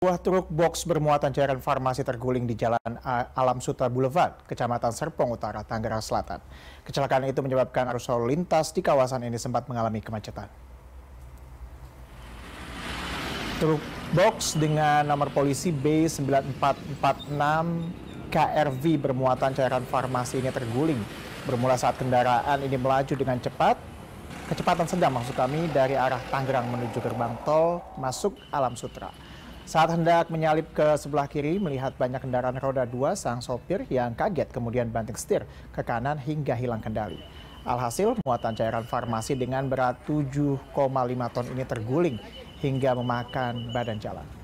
Sebuah truk box bermuatan cairan farmasi terguling di Jalan Alam Sutra Boulevard, Kecamatan Serpong Utara, Tangerang Selatan. Kecelakaan itu menyebabkan arus lalu lintas di kawasan ini sempat mengalami kemacetan. Truk box dengan nomor polisi B9446 KRV bermuatan cairan farmasi ini terguling. Bermula saat kendaraan ini melaju dengan cepat, kecepatan sedang maksud kami dari arah Tangerang menuju gerbang tol masuk Alam Sutra. Saat hendak menyalip ke sebelah kiri, melihat banyak kendaraan roda dua, sang sopir yang kaget kemudian banting setir ke kanan hingga hilang kendali. Alhasil, muatan cairan farmasi dengan berat 7,5 ton ini terguling hingga memakan badan jalan.